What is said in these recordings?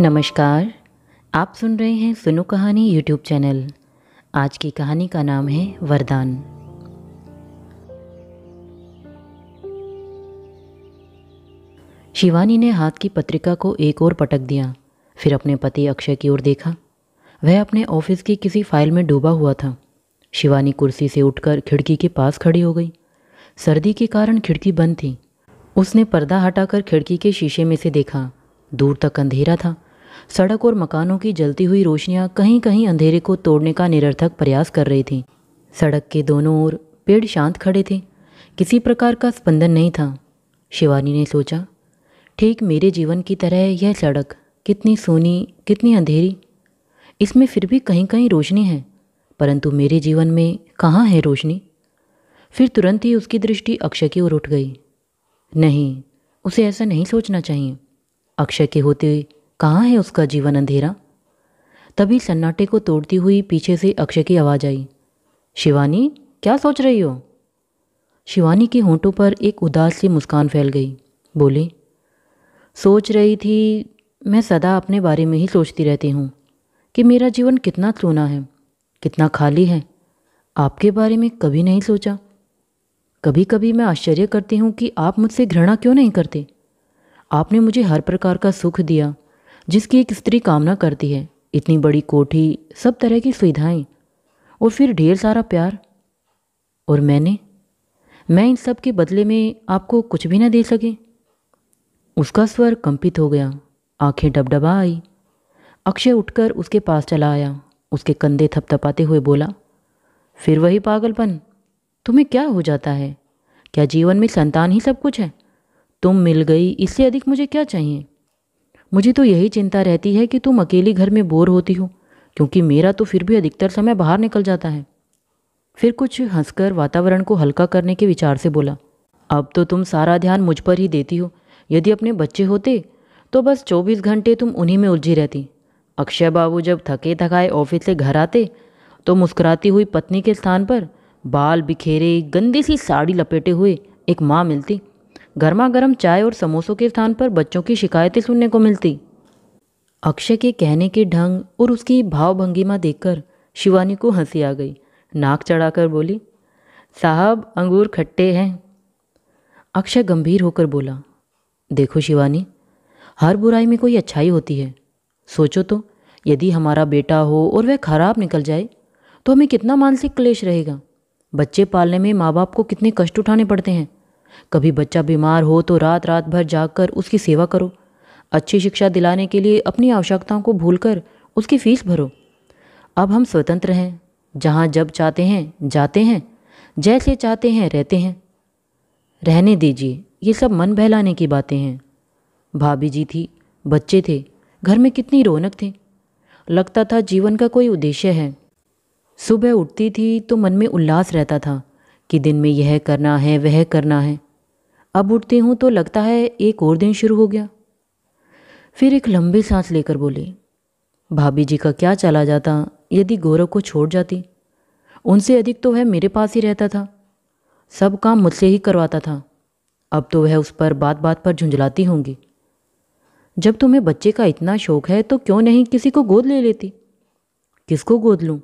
नमस्कार आप सुन रहे हैं सुनो कहानी यूट्यूब चैनल आज की कहानी का नाम है वरदान शिवानी ने हाथ की पत्रिका को एक और पटक दिया फिर अपने पति अक्षय की ओर देखा वह अपने ऑफिस की किसी फाइल में डूबा हुआ था शिवानी कुर्सी से उठकर खिड़की के पास खड़ी हो गई सर्दी के कारण खिड़की बंद थी उसने पर्दा हटाकर खिड़की के शीशे में से देखा दूर तक अंधेरा था सड़क और मकानों की जलती हुई रोशनियां कहीं कहीं अंधेरे को तोड़ने का निरर्थक प्रयास कर रही थी सड़क के दोनों ओर पेड़ शांत खड़े थे किसी प्रकार का स्पंदन नहीं था शिवानी ने सोचा ठीक मेरे जीवन की तरह यह सड़क कितनी सोनी कितनी अंधेरी इसमें फिर भी कहीं कहीं रोशनी है परंतु मेरे जीवन में कहाँ है रोशनी फिर तुरंत ही उसकी दृष्टि अक्षय की ओर उठ गई नहीं उसे ऐसा नहीं सोचना चाहिए अक्षय के होते कहाँ है उसका जीवन अंधेरा तभी सन्नाटे को तोड़ती हुई पीछे से अक्षय की आवाज़ आई शिवानी क्या सोच रही हो शिवानी के होंठों पर एक उदास सी मुस्कान फैल गई बोली सोच रही थी मैं सदा अपने बारे में ही सोचती रहती हूँ कि मेरा जीवन कितना सोना है कितना खाली है आपके बारे में कभी नहीं सोचा कभी कभी मैं आश्चर्य करती हूँ कि आप मुझसे घृणा क्यों नहीं करते आपने मुझे हर प्रकार का सुख दिया जिसकी एक स्त्री कामना करती है इतनी बड़ी कोठी सब तरह की सुविधाएं और फिर ढेर सारा प्यार और मैंने मैं इन सब के बदले में आपको कुछ भी ना दे सके उसका स्वर कंपित हो गया आंखें डबडबा आई अक्षय उठकर उसके पास चला आया उसके कंधे थपथपाते हुए बोला फिर वही पागलपन तुम्हें क्या हो जाता है क्या जीवन में संतान ही सब कुछ है तुम मिल गई इससे अधिक मुझे क्या चाहिए मुझे तो यही चिंता रहती है कि तुम अकेले घर में बोर होती हो क्योंकि मेरा तो फिर भी अधिकतर समय बाहर निकल जाता है फिर कुछ हंसकर वातावरण को हल्का करने के विचार से बोला अब तो तुम सारा ध्यान मुझ पर ही देती हो यदि अपने बच्चे होते तो बस चौबीस घंटे तुम उन्हीं में उलझी रहती अक्षय बाबू जब थके थकाए ऑफिस से घर आते तो मुस्कुराती हुई पत्नी के स्थान पर बाल बिखेरे गंदी सी साड़ी लपेटे हुए एक माँ मिलती गर्मा गर्म चाय और समोसों के स्थान पर बच्चों की शिकायतें सुनने को मिलती अक्षय के कहने के ढंग और उसकी भावभंगिमा देखकर शिवानी को हंसी आ गई नाक चढ़ाकर बोली साहब अंगूर खट्टे हैं अक्षय गंभीर होकर बोला देखो शिवानी हर बुराई में कोई अच्छाई होती है सोचो तो यदि हमारा बेटा हो और वह खराब निकल जाए तो हमें कितना मानसिक क्लेश रहेगा बच्चे पालने में माँ बाप को कितने कष्ट उठाने पड़ते हैं कभी बच्चा बीमार हो तो रात रात भर जाकर उसकी सेवा करो अच्छी शिक्षा दिलाने के लिए अपनी आवश्यकताओं को भूलकर उसकी फीस भरो अब हम स्वतंत्र हैं जहाँ जब चाहते हैं जाते हैं जैसे चाहते हैं रहते हैं रहने दीजिए ये सब मन बहलाने की बातें हैं भाभी जी थी बच्चे थे घर में कितनी रौनक थी लगता था जीवन का कोई उद्देश्य है सुबह उठती थी तो मन में उल्लास रहता था कि दिन में यह करना है वह करना है अब उठती हूँ तो लगता है एक और दिन शुरू हो गया फिर एक लंबी सांस लेकर बोली भाभी जी का क्या चला जाता यदि गौरव को छोड़ जाती उनसे अधिक तो वह मेरे पास ही रहता था सब काम मुझसे ही करवाता था अब तो वह उस पर बात बात पर झुंझलाती होंगी जब तुम्हें बच्चे का इतना शौक है तो क्यों नहीं किसी को गोद ले लेती किसको गोद लूँ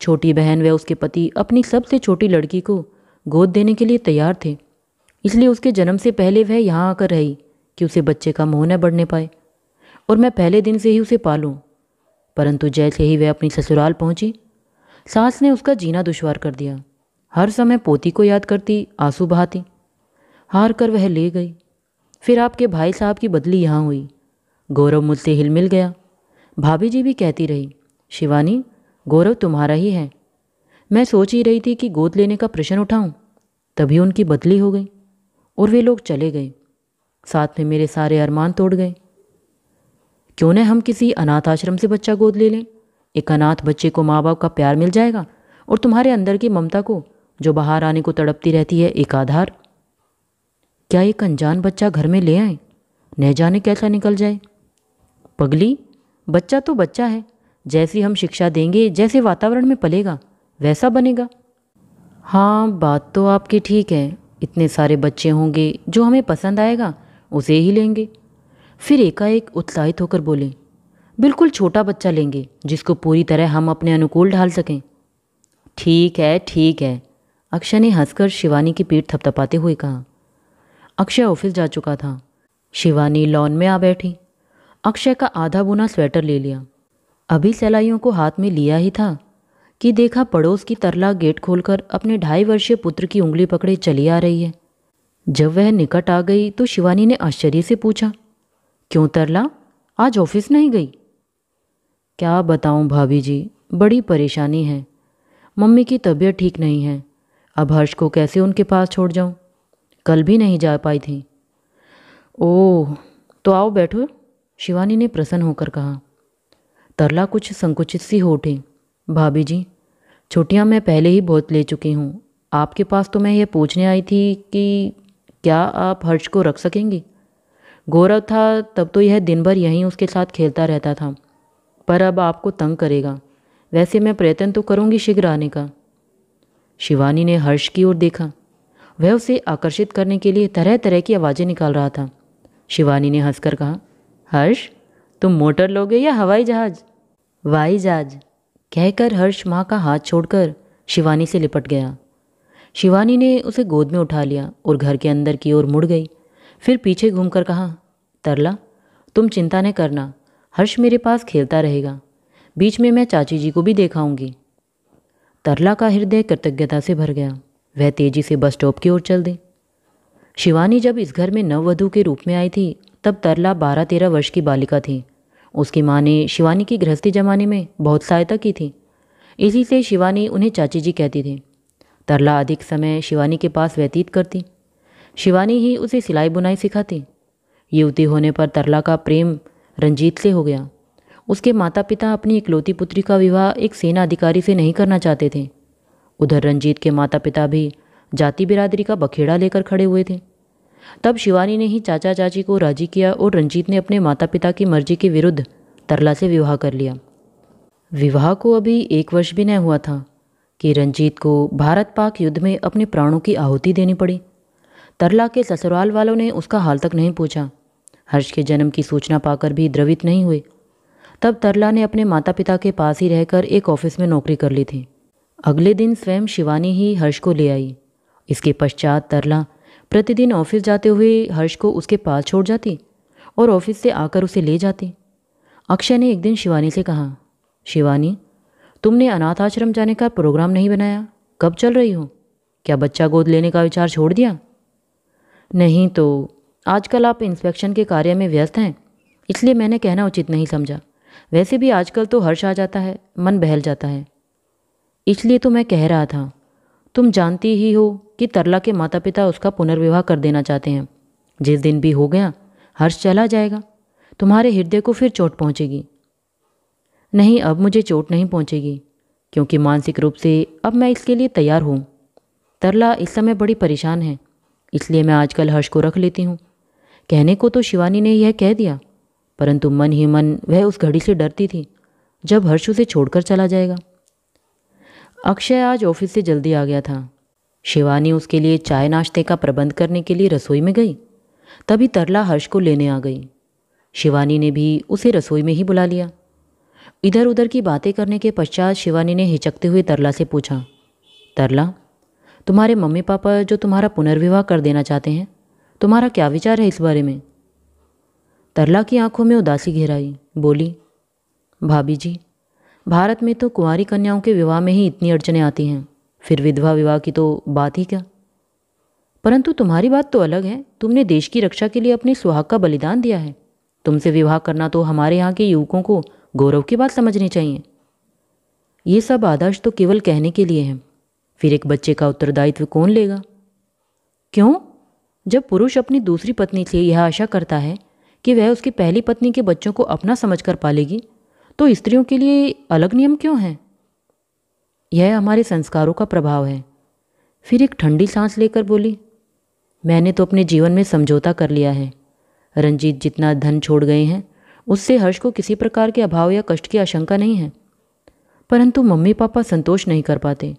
छोटी बहन व उसके पति अपनी सबसे छोटी लड़की को गोद देने के लिए तैयार थे इसलिए उसके जन्म से पहले वह यहाँ आकर रही कि उसे बच्चे का मोह न बढ़ने पाए और मैं पहले दिन से ही उसे पालूँ परंतु जैसे ही वह अपनी ससुराल पहुँची सास ने उसका जीना दुश्वार कर दिया हर समय पोती को याद करती आंसू बहाती हार कर वह ले गई फिर आपके भाई साहब की बदली यहाँ हुई गौरव मुझसे हिलमिल गया भाभी जी भी कहती रही शिवानी गौरव तुम्हारा ही है मैं सोच ही रही थी कि गोद लेने का प्रश्न उठाऊं तभी उनकी बदली हो गई और वे लोग चले गए साथ में मेरे सारे अरमान तोड़ गए क्यों न हम किसी अनाथ आश्रम से बच्चा गोद ले लें एक अनाथ बच्चे को माँ बाप का प्यार मिल जाएगा और तुम्हारे अंदर की ममता को जो बाहर आने को तड़पती रहती है एक आधार क्या एक अनजान बच्चा घर में ले आए न जाने कैसा निकल जाए पगली बच्चा तो बच्चा है जैसी हम शिक्षा देंगे जैसे वातावरण में पलेगा वैसा बनेगा हाँ बात तो आपकी ठीक है इतने सारे बच्चे होंगे जो हमें पसंद आएगा उसे ही लेंगे फिर एकाएक उत्साहित होकर बोले बिल्कुल छोटा बच्चा लेंगे जिसको पूरी तरह हम अपने अनुकूल ढाल सकें ठीक है ठीक है अक्षय ने हंसकर शिवानी की पीठ थपथपाते हुए कहा अक्षय ऑफिस जा चुका था शिवानी लॉन में आ बैठी अक्षय का आधा बुना स्वेटर ले लिया अभी सलाइयों को हाथ में लिया ही था कि देखा पड़ोस की तरला गेट खोलकर अपने ढाई वर्षीय पुत्र की उंगली पकड़े चली आ रही है जब वह निकट आ गई तो शिवानी ने आश्चर्य से पूछा क्यों तरला आज ऑफिस नहीं गई क्या बताऊं भाभी जी बड़ी परेशानी है मम्मी की तबीयत ठीक नहीं है अब हर्ष को कैसे उनके पास छोड़ जाऊं कल भी नहीं जा पाई थी ओह तो आओ बैठो शिवानी ने प्रसन्न होकर कहा तरला कुछ संकुचित सी हो उठी भाभी जी छुट्टियाँ मैं पहले ही बहुत ले चुकी हूँ आपके पास तो मैं ये पूछने आई थी कि क्या आप हर्ष को रख सकेंगी गौरव था तब तो यह दिन भर यहीं उसके साथ खेलता रहता था पर अब आपको तंग करेगा वैसे मैं प्रयत्न तो करूँगी शीघ्र आने का शिवानी ने हर्ष की ओर देखा वह उसे आकर्षित करने के लिए तरह तरह की आवाज़ें निकाल रहा था शिवानी ने हंसकर कहा हर्ष तुम मोटर लोगे या हवाई जहाज वाई जहाज कहकर हर्ष माँ का हाथ छोड़कर शिवानी से लिपट गया शिवानी ने उसे गोद में उठा लिया और घर के अंदर की ओर मुड़ गई फिर पीछे घूमकर कहा तरला तुम चिंता न करना हर्ष मेरे पास खेलता रहेगा बीच में मैं चाची जी को भी देखाऊंगी तरला का हृदय कृतज्ञता से भर गया वह तेजी से बस स्टॉप की ओर चल दी शिवानी जब इस घर में नववधु के रूप में आई थी तब तरला बारह तेरह वर्ष की बालिका थी उसकी माँ ने शिवानी की गृहस्थी जमाने में बहुत सहायता की थी इसी से शिवानी उन्हें चाची जी कहती थी तरला अधिक समय शिवानी के पास व्यतीत करती शिवानी ही उसे सिलाई बुनाई सिखाती युवती होने पर तरला का प्रेम रंजीत से हो गया उसके माता पिता अपनी इकलौती पुत्री का विवाह एक सेना अधिकारी से नहीं करना चाहते थे उधर रंजीत के माता पिता भी जाति बिरादरी का बखेड़ा लेकर खड़े हुए थे तब शिवानी ने ही चाचा चाची को राजी किया और रंजीत ने अपने माता पिता की मर्जी के विरुद्ध तरला से विवाह कर लिया विवाह को अभी एक वर्ष भी नहीं हुआ था कि रंजीत को भारत पाक युद्ध में अपने प्राणों की आहुति देनी पड़ी तरला के ससुराल वालों ने उसका हाल तक नहीं पूछा हर्ष के जन्म की सूचना पाकर भी द्रवित नहीं हुए तब तरला ने अपने माता पिता के पास ही रहकर एक ऑफिस में नौकरी कर ली थी अगले दिन स्वयं शिवानी ही हर्ष को ले आई इसके पश्चात तरला प्रतिदिन ऑफिस जाते हुए हर्ष को उसके पास छोड़ जाती और ऑफिस से आकर उसे ले जाती अक्षय ने एक दिन शिवानी से कहा शिवानी तुमने अनाथ आश्रम जाने का प्रोग्राम नहीं बनाया कब चल रही हो क्या बच्चा गोद लेने का विचार छोड़ दिया नहीं तो आजकल आप इंस्पेक्शन के कार्य में व्यस्त हैं इसलिए मैंने कहना उचित नहीं समझा वैसे भी आजकल तो हर्ष आ जाता है मन बहल जाता है इसलिए तो मैं कह रहा था तुम जानती ही हो कि तरला के माता पिता उसका पुनर्विवाह कर देना चाहते हैं जिस दिन भी हो गया हर्ष चला जाएगा तुम्हारे हृदय को फिर चोट पहुंचेगी नहीं अब मुझे चोट नहीं पहुंचेगी क्योंकि मानसिक रूप से अब मैं इसके लिए तैयार हूँ तरला इस समय बड़ी परेशान है इसलिए मैं आजकल हर्ष को रख लेती हूँ कहने को तो शिवानी ने यह कह दिया परंतु मन ही मन वह उस घड़ी से डरती थी जब हर्ष उसे छोड़कर चला जाएगा अक्षय आज ऑफिस से जल्दी आ गया था शिवानी उसके लिए चाय नाश्ते का प्रबंध करने के लिए रसोई में गई तभी तरला हर्ष को लेने आ गई शिवानी ने भी उसे रसोई में ही बुला लिया इधर उधर की बातें करने के पश्चात शिवानी ने हिचकते हुए तरला से पूछा तरला तुम्हारे मम्मी पापा जो तुम्हारा पुनर्विवाह कर देना चाहते हैं तुम्हारा क्या विचार है इस बारे में तरला की आंखों में उदासी घेराई बोली भाभी जी भारत में तो कुंवारी कन्याओं के विवाह में ही इतनी अड़चने आती हैं फिर विधवा विवाह की तो बात ही क्या परंतु तुम्हारी बात तो अलग है तुमने देश की रक्षा के लिए अपने सुहाग का बलिदान दिया है तुमसे विवाह करना तो हमारे यहाँ के युवकों को गौरव की बात समझनी चाहिए ये सब आदर्श तो केवल कहने के लिए हैं फिर एक बच्चे का उत्तरदायित्व कौन लेगा क्यों जब पुरुष अपनी दूसरी पत्नी से यह आशा करता है कि वह उसकी पहली पत्नी के बच्चों को अपना समझ कर पालेगी तो स्त्रियों के लिए अलग नियम क्यों हैं यह हमारे संस्कारों का प्रभाव है फिर एक ठंडी सांस लेकर बोली मैंने तो अपने जीवन में समझौता कर लिया है रंजीत जितना धन छोड़ गए हैं उससे हर्ष को किसी प्रकार के अभाव या कष्ट की आशंका नहीं है परंतु मम्मी पापा संतोष नहीं कर पाते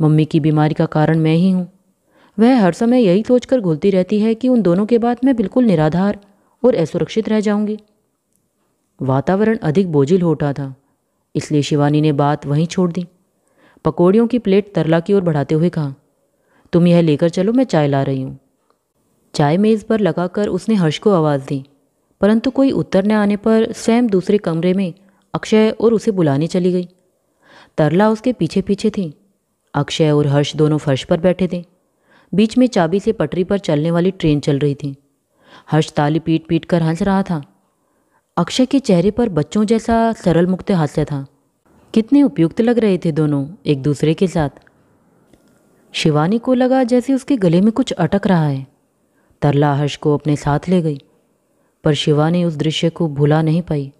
मम्मी की बीमारी का कारण मैं ही हूँ वह हर समय यही सोचकर घुलती रहती है कि उन दोनों के बाद मैं बिल्कुल निराधार और असुरक्षित रह जाऊँगी वातावरण अधिक बोझिल हो उठा था इसलिए शिवानी ने बात वहीं छोड़ दी पकौड़ियों की प्लेट तरला की ओर बढ़ाते हुए कहा तुम यह लेकर चलो मैं चाय ला रही हूँ चाय मेज़ पर लगाकर उसने हर्ष को आवाज़ दी परंतु कोई उत्तर न आने पर स्वयं दूसरे कमरे में अक्षय और उसे बुलाने चली गई तरला उसके पीछे पीछे थी अक्षय और हर्ष दोनों फर्श पर बैठे थे बीच में चाबी से पटरी पर चलने वाली ट्रेन चल रही थी हर्ष ताली पीट पीट कर हंस रहा था अक्षय के चेहरे पर बच्चों जैसा सरल मुक्त हास्य था कितने उपयुक्त लग रहे थे दोनों एक दूसरे के साथ शिवानी को लगा जैसे उसके गले में कुछ अटक रहा है तरला हर्ष को अपने साथ ले गई पर शिवानी उस दृश्य को भुला नहीं पाई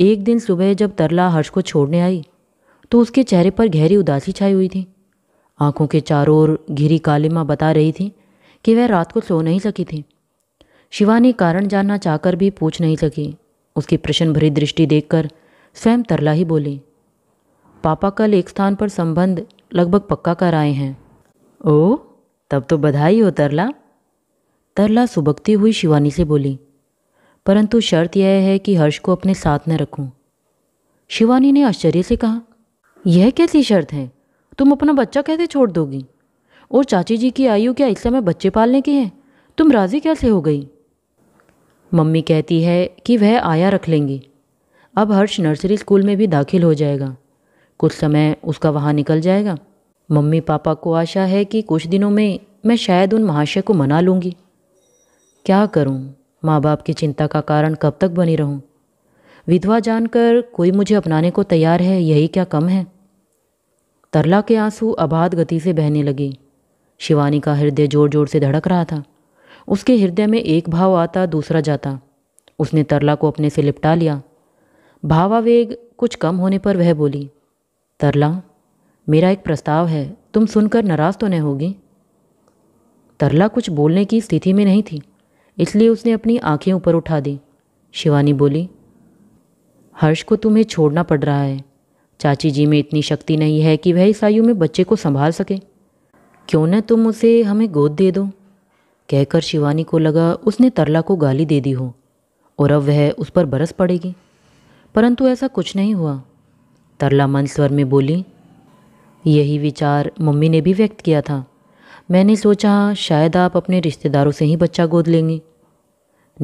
एक दिन सुबह जब तरला हर्ष को छोड़ने आई तो उसके चेहरे पर गहरी उदासी छाई हुई थी आंखों के चारों ओर घिरी कालिमा बता रही थी कि वह रात को सो नहीं सकी थी शिवानी कारण जानना चाहकर भी पूछ नहीं सकी उसकी प्रश्न भरी दृष्टि देखकर स्वयं तरला ही बोली पापा कल एक स्थान पर संबंध लगभग पक्का कर आए हैं ओ तब तो बधाई हो तरला तरला सुबकती हुई शिवानी से बोली परंतु शर्त यह है कि हर्ष को अपने साथ न रखूं। शिवानी ने आश्चर्य से कहा यह कैसी शर्त है तुम अपना बच्चा कैसे छोड़ दोगी और चाची जी की आयु क्या इस समय बच्चे पालने की है तुम राज़ी कैसे हो गई मम्मी कहती है कि वह आया रख लेंगी अब हर्ष नर्सरी स्कूल में भी दाखिल हो जाएगा कुछ समय उसका वहाँ निकल जाएगा मम्मी पापा को आशा है कि कुछ दिनों में मैं शायद उन महाशय को मना लूँगी क्या करूँ माँ बाप की चिंता का कारण कब तक बनी रहूँ विधवा जानकर कोई मुझे अपनाने को तैयार है यही क्या कम है तरला के आंसू अबाध गति से बहने लगे शिवानी का हृदय जोर जोर से धड़क रहा था उसके हृदय में एक भाव आता दूसरा जाता उसने तरला को अपने से लिपटा लिया भावावेग कुछ कम होने पर वह बोली तरला मेरा एक प्रस्ताव है तुम सुनकर नाराज़ तो नहीं होगी तरला कुछ बोलने की स्थिति में नहीं थी इसलिए उसने अपनी आंखें ऊपर उठा दी शिवानी बोली हर्ष को तुम्हें छोड़ना पड़ रहा है चाची जी में इतनी शक्ति नहीं है कि वह इस आयु में बच्चे को संभाल सके क्यों न तुम उसे हमें गोद दे दो कहकर शिवानी को लगा उसने तरला को गाली दे दी हो और अब वह उस पर बरस पड़ेगी परंतु ऐसा कुछ नहीं हुआ तरला मन स्वर में बोली यही विचार मम्मी ने भी व्यक्त किया था मैंने सोचा शायद आप अपने रिश्तेदारों से ही बच्चा गोद लेंगे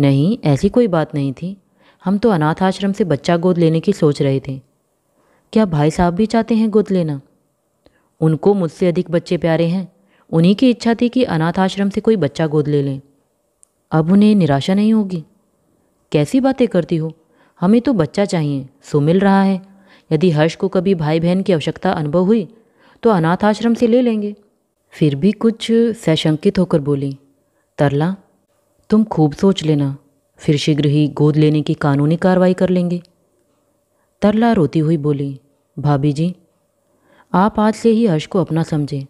नहीं ऐसी कोई बात नहीं थी हम तो अनाथ आश्रम से बच्चा गोद लेने की सोच रहे थे क्या भाई साहब भी चाहते हैं गोद लेना उनको मुझसे अधिक बच्चे प्यारे हैं उन्हीं की इच्छा थी कि अनाथ आश्रम से कोई बच्चा गोद ले लें अब उन्हें निराशा नहीं होगी कैसी बातें करती हो हमें तो बच्चा चाहिए सो मिल रहा है यदि हर्ष को कभी भाई बहन की आवश्यकता अनुभव हुई तो अनाथ आश्रम से ले लेंगे फिर भी कुछ सशंकित होकर बोली तरला तुम खूब सोच लेना फिर शीघ्र ही गोद लेने की कानूनी कार्रवाई कर लेंगे तरला रोती हुई बोली भाभी जी आप आज से ही हर्ष को अपना समझें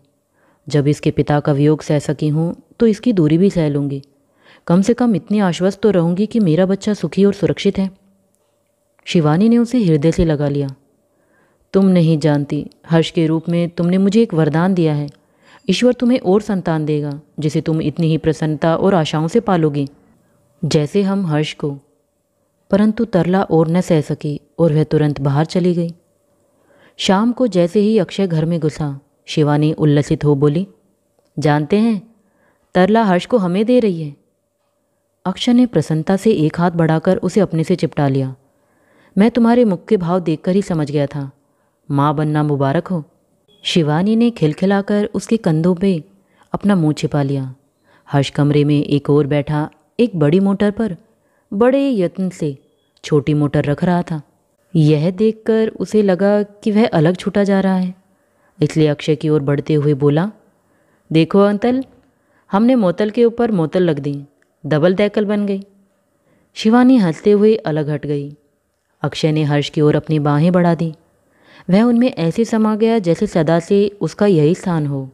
जब इसके पिता का वियोग सह सकी हूँ तो इसकी दूरी भी सह लूँगी कम से कम इतनी आश्वस्त तो रहूँगी कि मेरा बच्चा सुखी और सुरक्षित है शिवानी ने उसे हृदय से लगा लिया तुम नहीं जानती हर्ष के रूप में तुमने मुझे एक वरदान दिया है ईश्वर तुम्हें और संतान देगा जिसे तुम इतनी ही प्रसन्नता और आशाओं से पालोगी जैसे हम हर्ष को परंतु तरला और न सह सकी और वह तुरंत बाहर चली गई शाम को जैसे ही अक्षय घर में घुसा शिवानी उल्लसित हो बोली जानते हैं तरला हर्ष को हमें दे रही है अक्षय ने प्रसन्नता से एक हाथ बढ़ाकर उसे अपने से चिपटा लिया मैं तुम्हारे मुख के भाव देखकर ही समझ गया था माँ बनना मुबारक हो शिवानी ने खिलखिलाकर उसके कंधों पे अपना मुंह छिपा लिया हर्ष कमरे में एक और बैठा एक बड़ी मोटर पर बड़े यत्न से छोटी मोटर रख रहा था यह देखकर उसे लगा कि वह अलग छूटा जा रहा है इसलिए अक्षय की ओर बढ़ते हुए बोला देखो अंकल हमने मोतल के ऊपर मोतल लग दी डबल दैकल बन गई शिवानी हंसते हुए अलग हट गई अक्षय ने हर्ष की ओर अपनी बाहें बढ़ा दी वह उनमें ऐसे समा गया जैसे सदा से उसका यही स्थान हो